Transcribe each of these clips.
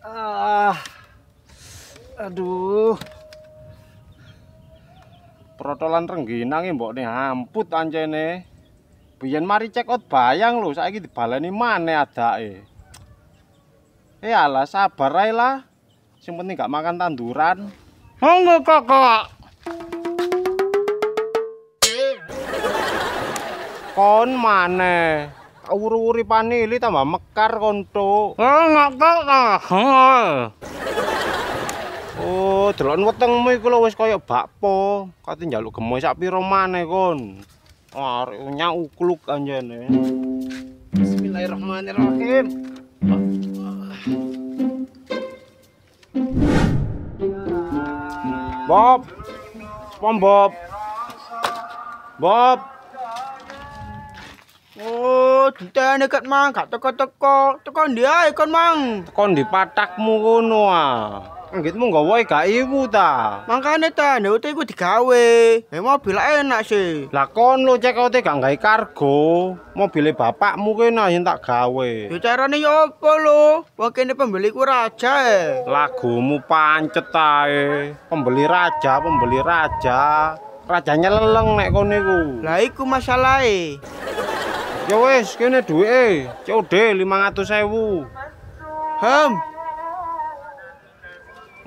ah aduh perotolan rengginang ya mbok nih hamput anjene biar mari cek out bayang lho gitu baleni mana ada eh alah sabar ae lah yang penting gak makan tanduran monggo kakak kon mana? urip-uripane panili tambah mekar konto. Eh, oh, ngakak ah. Oh, delon wetengmu iku lho wis kaya bakpo. Kate njaluk gemoy sak pira maneh kon. Arek nyak ukluk anjene. Bismillahirrahmanirrahim. Bob. Pom Bob. Bob. Oh, ditanya dekat mang, gak teko-teko. Teko ndi ae kon mang? Teko ndi patakmu kono ah. Anggitmu gak wae gak ibu ta. Mangkane ta, ndek ute iku digawe. Eh mobil enak sih. Lah kon lo cek ute gak gawe kargo. Mobile bapakmu kuwi nah yen tak gawe. Yo carane yo apa lo? Wong kene pembeli ku raja e. Lagumu pancet tae. Pembeli raja, pembeli raja. Rajanya leleng nek kono iku. Lah iku masalahe. Eh. ya wes kene duwe COD 500.000 ham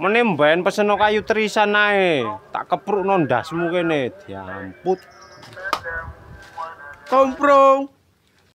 meni mbayen peseno kayu trisan nae tak keprukno ndasmu kene diamput komprong